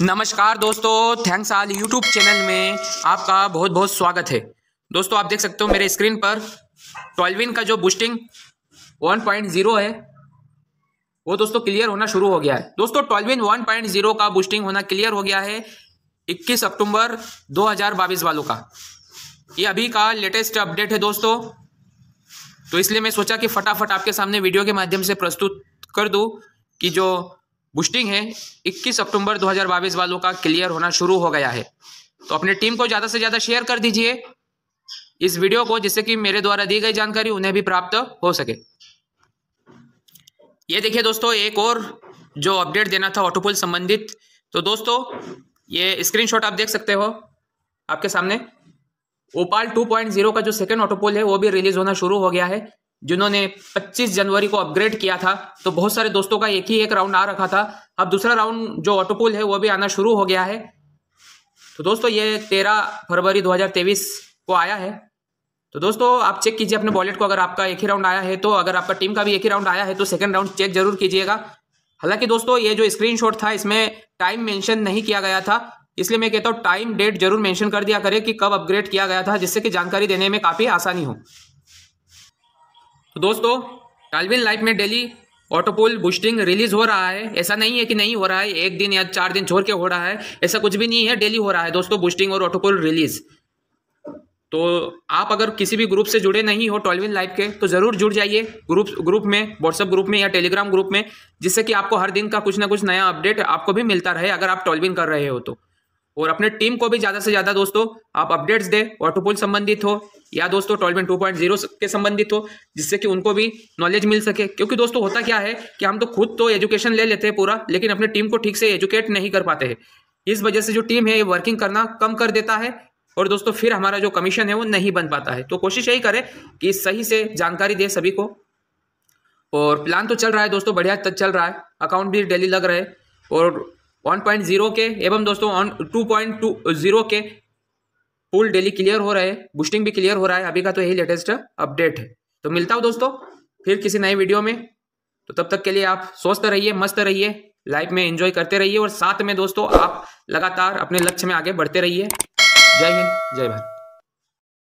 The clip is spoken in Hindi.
नमस्कार दोस्तों थैंक्स आल यूट्यूब चैनल में आपका बहुत बहुत स्वागत है दोस्तों आप देख सकते हो मेरे स्क्रीन पर ट्वेल्विन का जो बूस्टिंग 1.0 है वो दोस्तों क्लियर होना शुरू हो गया है दोस्तों ट्वेल्विन 1.0 का बूस्टिंग होना क्लियर हो गया है 21 अक्टूबर 2022 वालों का ये अभी का लेटेस्ट अपडेट है दोस्तों तो इसलिए मैं सोचा कि फटाफट आपके सामने वीडियो के माध्यम से प्रस्तुत कर दूँ कि जो बुस्टिंग है 21 अक्टूबर बाईस वालों का क्लियर होना शुरू हो गया है तो अपने टीम को ज़्यादा से ज़्यादा शेयर कर दीजिए इस वीडियो को जिससे कि मेरे द्वारा दी गई जानकारी उन्हें भी प्राप्त हो सके ये देखिए दोस्तों एक और जो अपडेट देना था ऑटोपुल संबंधित तो दोस्तों ये स्क्रीनशॉट आप देख सकते हो आपके सामने ओपाल 2.0 का जो सेकेंड ऑटोपोल है वो भी रिलीज होना शुरू हो गया है जिन्होंने 25 जनवरी को अपग्रेड किया था तो बहुत सारे दोस्तों का एक ही एक राउंड आ रखा था अब दूसरा राउंड जो ऑटोपोल है वो भी आना शुरू हो गया है तो दोस्तों ये 13 फरवरी 2023 को आया है तो दोस्तों आप चेक कीजिए अपने वॉलेट को अगर आपका एक ही राउंड आया है तो अगर आपका टीम का भी एक ही राउंड आया है तो सेकंड राउंड चेक जरूर कीजिएगा हालांकि दोस्तों ये जो स्क्रीनशॉट था इसमें टाइम मेंशन नहीं किया गया था इसलिए मैं कहता हूँ टाइम डेट जरूर मेंशन कर दिया करें कि कब अपग्रेड किया गया था जिससे कि जानकारी देने में काफ़ी आसानी हो तो दोस्तों टालविन लाइफ में डेली ऑटोपोल बूस्टिंग रिलीज हो रहा है ऐसा नहीं है कि नहीं हो रहा है एक दिन या चार दिन छोड़ के हो रहा है ऐसा कुछ भी नहीं है डेली हो रहा है दोस्तों बूस्टिंग और ऑटोपोल रिलीज तो आप अगर किसी भी ग्रुप से जुड़े नहीं हो टॉलविन लाइफ के तो ज़रूर जुड़ जाइए ग्रुप ग्रुप में व्हाट्सअप ग्रुप में या टेलीग्राम ग्रुप में जिससे कि आपको हर दिन का कुछ ना कुछ नया अपडेट आपको भी मिलता रहे अगर आप टॉलविन कर रहे हो तो और अपने टीम को भी ज्यादा से ज्यादा दोस्तों आप अपडेट्स दे वाटरपूल संबंधित हो या दोस्तों टॉलमेंट टू पॉइंट जीरो के संबंधित हो जिससे कि उनको भी नॉलेज मिल सके क्योंकि दोस्तों होता क्या है कि हम तो खुद तो एजुकेशन ले लेते हैं पूरा लेकिन अपने टीम को ठीक से एजुकेट नहीं कर पाते हैं इस वजह से जो टीम है ये वर्किंग करना कम कर देता है और दोस्तों फिर हमारा जो कमीशन है वो नहीं बन पाता है तो कोशिश यही करें कि सही से जानकारी दे सभी को और प्लान तो चल रहा है दोस्तों बढ़िया चल रहा है अकाउंट भी डेली लग रहे और जीरो के एवं दोस्तों ऑन जीरो के पुल डेली क्लियर हो रहे हैं बूस्टिंग भी क्लियर हो रहा है अभी का तो यही लेटेस्ट अपडेट है तो मिलता हूँ दोस्तों फिर किसी नए वीडियो में तो तब तक के लिए आप सोचते रहिए मस्त रहिए लाइफ में एंजॉय करते रहिए और साथ में दोस्तों आप लगातार अपने लक्ष्य में आगे बढ़ते रहिए जय हिंद जय भारत